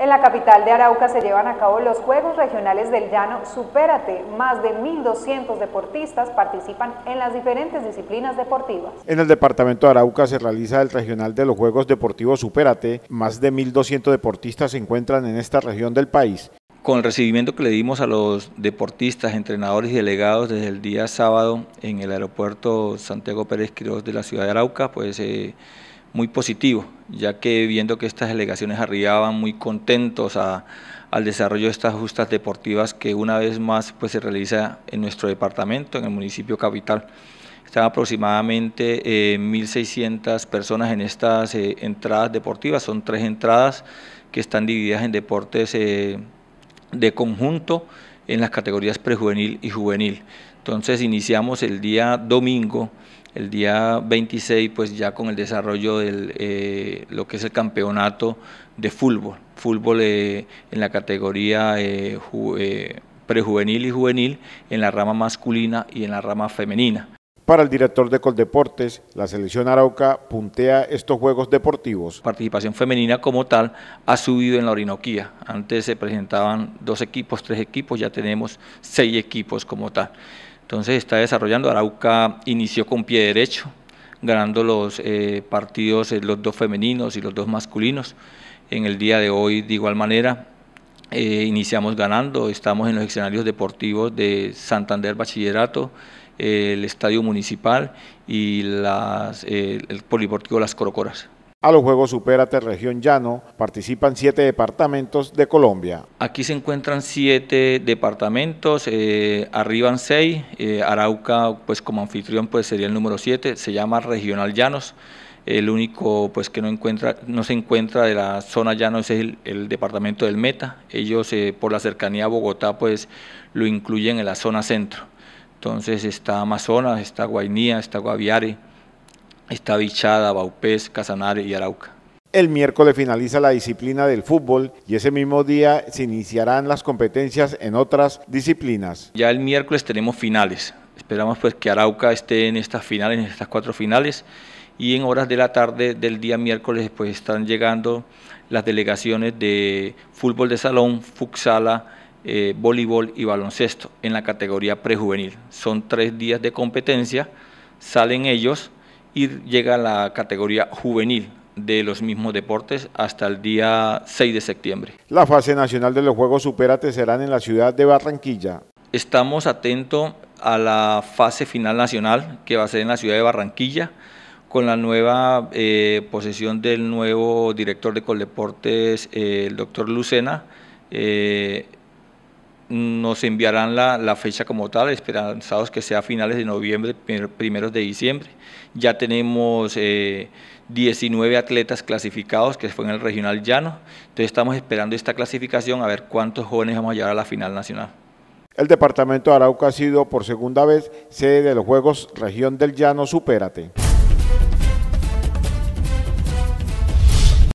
En la capital de Arauca se llevan a cabo los Juegos Regionales del Llano Supérate. Más de 1.200 deportistas participan en las diferentes disciplinas deportivas. En el departamento de Arauca se realiza el regional de los Juegos Deportivos Supérate. Más de 1.200 deportistas se encuentran en esta región del país. Con el recibimiento que le dimos a los deportistas, entrenadores y delegados desde el día sábado en el aeropuerto Santiago Pérez Quirós de la ciudad de Arauca, pues... Eh, muy positivo, ya que viendo que estas delegaciones arribaban muy contentos a, al desarrollo de estas justas deportivas que una vez más pues, se realiza en nuestro departamento, en el municipio capital. Están aproximadamente 1.600 eh, personas en estas eh, entradas deportivas, son tres entradas que están divididas en deportes eh, de conjunto en las categorías prejuvenil y juvenil. Entonces iniciamos el día domingo el día 26, pues ya con el desarrollo de eh, lo que es el campeonato de fútbol, fútbol eh, en la categoría eh, prejuvenil y juvenil, en la rama masculina y en la rama femenina. Para el director de Coldeportes, la selección Arauca puntea estos Juegos Deportivos. Participación femenina como tal ha subido en la Orinoquía. Antes se presentaban dos equipos, tres equipos, ya tenemos seis equipos como tal. Entonces está desarrollando, Arauca inició con pie derecho, ganando los eh, partidos, eh, los dos femeninos y los dos masculinos. En el día de hoy, de igual manera, eh, iniciamos ganando, estamos en los escenarios deportivos de Santander Bachillerato, el Estadio Municipal y las, el Poliportivo Las Corocoras. A los Juegos Supérate Región Llano participan siete departamentos de Colombia. Aquí se encuentran siete departamentos, eh, arriban seis, eh, Arauca pues como anfitrión pues sería el número siete, se llama Regional Llanos, el único pues que no, encuentra, no se encuentra de la zona Llanos es el, departamento del Meta, ellos eh, por la cercanía a Bogotá pues lo incluyen en la zona centro, entonces está Amazonas, está Guainía, está Guaviare, está Bichada, Baupés, Casanare y Arauca. El miércoles finaliza la disciplina del fútbol y ese mismo día se iniciarán las competencias en otras disciplinas. Ya el miércoles tenemos finales. Esperamos pues que Arauca esté en estas finales, en estas cuatro finales y en horas de la tarde del día miércoles pues están llegando las delegaciones de fútbol de salón, futsala, eh, voleibol y baloncesto en la categoría prejuvenil. Son tres días de competencia, salen ellos y llega a la categoría juvenil de los mismos deportes hasta el día 6 de septiembre. La fase nacional de los Juegos Supérate serán en la ciudad de Barranquilla. Estamos atentos a la fase final nacional que va a ser en la ciudad de Barranquilla con la nueva eh, posesión del nuevo director de Coldeportes, eh, el doctor Lucena. Eh, nos enviarán la, fecha como tal, esperanzados que sea finales de noviembre, primeros de diciembre. Ya tenemos 19 eh, atletas clasificados que fue en el regional llano, entonces estamos esperando esta clasificación a ver cuántos jóvenes vamos a llevar a la final nacional. El departamento de Arauca ha sido por segunda vez sede de los Juegos Región del Llano Supérate.